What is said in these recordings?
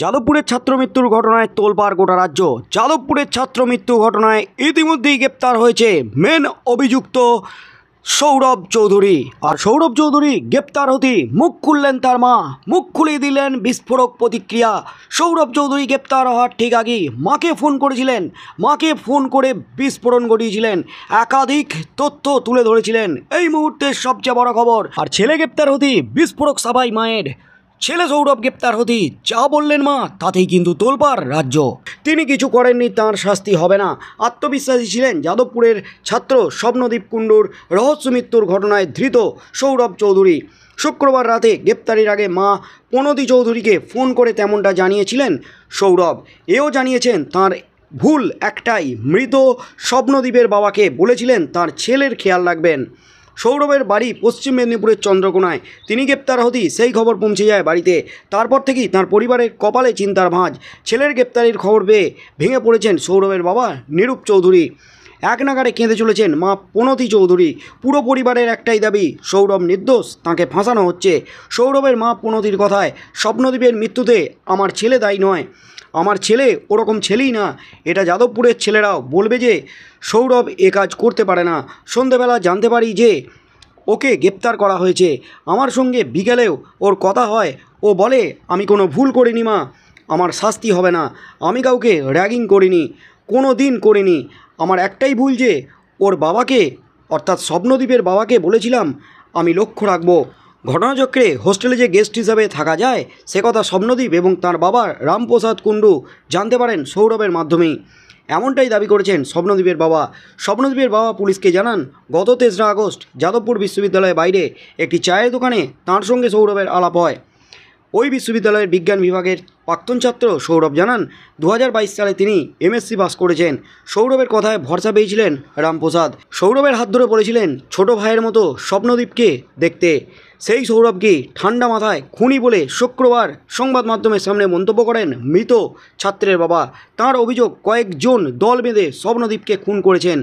যাদবপুরের ছাত্র মৃত্যুর ঘটনায় তোলপাড় গোটা রাজ্য যাদবপুরের ছাত্র মৃত্যু ঘটনায় ইতিমধ্যেই গ্রেপ্তার হয়েছে মেন অভিযুক্ত সৌরভ চৌধুরী আর সৌরভ চৌধুরী গ্রেপ্তার হতে মুখ খুললেন তার মা মুখ খুলে দিলেন বিস্ফোরক প্রতিক্রিয়া সৌরভ চৌধুরী গ্রেপ্তার হওয়ার ঠিক আগেই মাকে ফোন করেছিলেন মাকে ফোন করে বিস্ফোরণ ঘটিয়েছিলেন একাধিক তথ্য তুলে ধরেছিলেন এই মুহূর্তের সবচেয়ে বড় খবর আর ছেলে গ্রেপ্তার হতে বিস্ফোরক সাবাই মায়ের ছেলে সৌরভ গ্রেপ্তার হতেই যা বললেন মা তাতেই কিন্তু তোলপার রাজ্য তিনি কিছু করেননি তার শাস্তি হবে না আত্মবিশ্বাসী ছিলেন যাদবপুরের ছাত্র স্বপ্নদীপ কুণ্ডুর রহস্য মৃত্যুর ঘটনায় ধৃত সৌরভ চৌধুরী শুক্রবার রাতে গ্রেপ্তারির আগে মা প্রণতি চৌধুরীকে ফোন করে তেমনটা জানিয়েছিলেন সৌরভ এও জানিয়েছেন তার ভুল একটাই মৃত স্বপ্নদীপের বাবাকে বলেছিলেন তার ছেলের খেয়াল রাখবেন সৌরভের বাড়ি পশ্চিম মেদিনীপুরের চন্দ্রকোনায় তিনি গ্রেপ্তার হতেই সেই খবর পৌঁছে যায় বাড়িতে তারপর থেকেই তার পরিবারের কপালে চিন্তার ভাঁজ ছেলের গ্রেপ্তারির খবর পেয়ে ভেঙে পড়েছেন সৌরভের বাবা নিরূপ চৌধুরী এক নাগারে কেঁদে চলেছেন মা প্রণতি চৌধুরী পুরো পরিবারের একটাই দাবি সৌরভ নির্দোষ তাকে ফাঁসানো হচ্ছে সৌরভের মা প্রণতির কথায় স্বপ্নদ্বীপের মৃত্যুতে আমার ছেলে দায়ী নয় আমার ছেলে ওরকম ছেলেই না এটা যাদবপুরের ছেলেরাও বলবে যে সৌরভ এ কাজ করতে পারে না সন্ধেবেলা জানতে পারি যে ওকে গ্রেপ্তার করা হয়েছে আমার সঙ্গে বিকেলেও ওর কথা হয় ও বলে আমি কোনো ভুল করিনি মা আমার শাস্তি হবে না আমি কাউকে র্যাগিং করিনি কোনো দিন করিনি আমার একটাই ভুল যে ওর বাবাকে অর্থাৎ স্বপ্নদ্বীপের বাবাকে বলেছিলাম আমি লক্ষ্য রাখবো ঘটনাচক্রে হোস্টেলে যে গেস্ট হিসাবে থাকা যায় সে কথা স্বপ্নদীপ এবং তার বাবা রামপ্রসাদ কুণ্ডু জানতে পারেন সৌরভের মাধ্যমেই এমনটাই দাবি করেছেন স্বপ্নদ্বীপের বাবা স্বপ্নদ্বীপের বাবা পুলিশকে জানান গত তেসরা আগস্ট যাদবপুর বিশ্ববিদ্যালয়ের বাইরে একটি চায়ের দোকানে তাঁর সঙ্গে সৌরভের আলাপ হয় ওই বিশ্ববিদ্যালয়ের বিজ্ঞান বিভাগের প্রাক্তন ছাত্র সৌরভ জানান দু সালে তিনি এমএসসি পাস করেছেন সৌরভের কথায় ভরসা পেয়েছিলেন রামপ্রসাদ সৌরভের হাত ধরে বলেছিলেন ছোট ভাইয়ের মতো স্বপ্নদ্বীপকে দেখতে সেই সৌরভকে ঠান্ডা মাথায় খুনি বলে শুক্রবার সংবাদ মাধ্যমের সামনে মন্তব্য করেন মৃত ছাত্রের বাবা তার অভিযোগ কয়েকজন দল বেঁধে স্বপ্নদ্বীপকে খুন করেছেন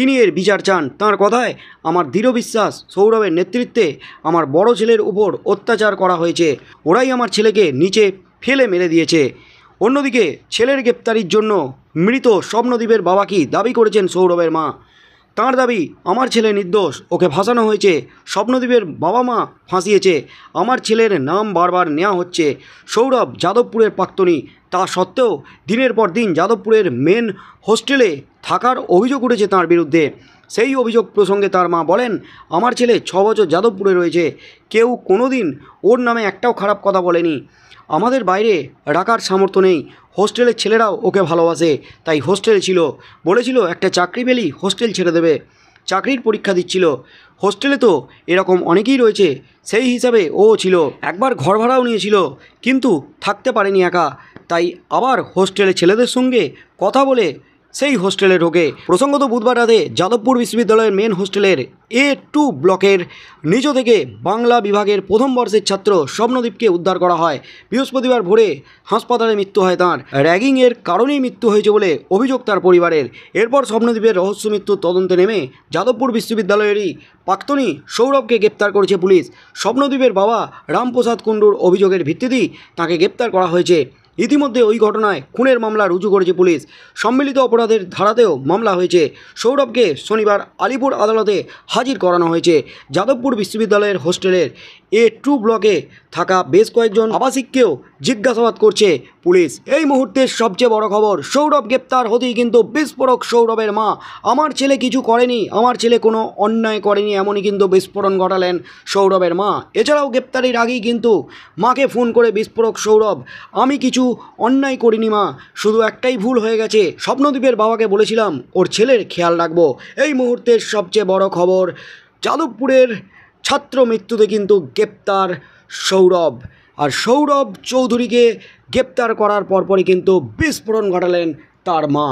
তিনি এর বিচার চান তাঁর কথায় আমার দৃঢ় বিশ্বাস সৌরভের নেতৃত্বে আমার বড় ছেলের উপর অত্যাচার করা হয়েছে ওরাই আমার ছেলেকে নিচে ফেলে মেরে দিয়েছে অন্যদিকে ছেলের গ্রেপ্তারির জন্য মৃত স্বপ্নদ্বীপের বাবাকে দাবি করেছেন সৌরভের মা তাঁর দাবি আমার ছেলে নির্দোষ ওকে ভাসানো হয়েছে স্বপ্নদ্বীপের বাবা মা ফাঁসিয়েছে আমার ছেলের নাম বারবার নেওয়া হচ্ছে সৌরভ যাদবপুরের প্রাক্তনী তা সত্ত্বেও দিনের পর দিন যাদবপুরের মেন হোস্টেলে থাকার অভিযোগ উঠেছে তাঁর বিরুদ্ধে সেই অভিযোগ প্রসঙ্গে তার মা বলেন আমার ছেলে ছ বছর যাদবপুরে রয়েছে কেউ কোনো দিন ওর নামে একটাও খারাপ কথা বলেনি আমাদের বাইরে রাখার সামর্থ্য নেই হোস্টেলের ছেলেরাও ওকে ভালোবাসে তাই হোস্টেল ছিল বলেছিল একটা চাকরি পেলেই হোস্টেল ছেড়ে দেবে চাকরির পরীক্ষা দিচ্ছিল হোস্টেলে তো এরকম অনেকেই রয়েছে সেই হিসাবে ও ছিল একবার ঘর ভাড়াও নিয়েছিল কিন্তু থাকতে পারেনি একা তাই আবার হোস্টেলে ছেলেদের সঙ্গে কথা বলে সেই হোস্টেলে ঢোকে প্রসঙ্গত বুধবার রাতে যাদবপুর বিশ্ববিদ্যালয়ের মেন হোস্টেলের এ টু ব্লকের নিজ থেকে বাংলা বিভাগের প্রথম বর্ষের ছাত্র স্বপ্নদীপকে উদ্ধার করা হয় বৃহস্পতিবার ভোরে হাসপাতালে মৃত্যু হয় তাঁর র্যাগিংয়ের কারণেই মৃত্যু হয়েছে বলে অভিযোগ তার পরিবারের এরপর স্বপ্নদ্বীপের রহস্য মৃত্যুর তদন্তে নেমে যাদবপুর বিশ্ববিদ্যালয়েরই প্রাক্তনী সৌরভকে গ্রেপ্তার করেছে পুলিশ স্বপ্নদ্বীপের বাবা রামপ্রসাদ কুণ্ডুর অভিযোগের ভিত্তিতেই তাকে গ্রেপ্তার করা হয়েছে ইতিমধ্যে ওই ঘটনায় খুনের মামলা রুজু করেছে পুলিশ সম্মিলিত অপরাধের ধারাতেও মামলা হয়েছে সৌরভকে শনিবার আলিপুর আদালতে হাজির করানো হয়েছে যাদবপুর বিশ্ববিদ্যালয়ের হোস্টেলের এ টু ব্লকে থাকা বেশ কয়েকজন আবাসিককেও জিজ্ঞাসাবাদ করছে পুলিশ এই মুহূর্তের সবচেয়ে বড় খবর সৌরভ গ্রেপ্তার হতেই কিন্তু বিস্ফোরক সৌরভের মা আমার ছেলে কিছু করেনি আমার ছেলে কোনো অন্যায় করেনি এমনই কিন্তু বিস্ফোরণ ঘটালেন সৌরভের মা এছাড়াও গ্রেপ্তারির আগেই কিন্তু মাকে ফোন করে বিস্ফোরক সৌরভ আমি কিছু অন্যায় করিনি মা শুধু একটাই ভুল হয়ে গেছে স্বপ্নদ্বীপের বাবাকে বলেছিলাম ওর ছেলের খেয়াল রাখবো এই মুহূর্তের সবচেয়ে বড় খবর যাদবপুরের ছাত্র মৃত্যুতে কিন্তু গ্রেপ্তার সৌরভ আর সৌরভ চৌধুরীকে গ্রেপ্তার করার পরপরই কিন্তু বিস্ফোরণ ঘটালেন তার মা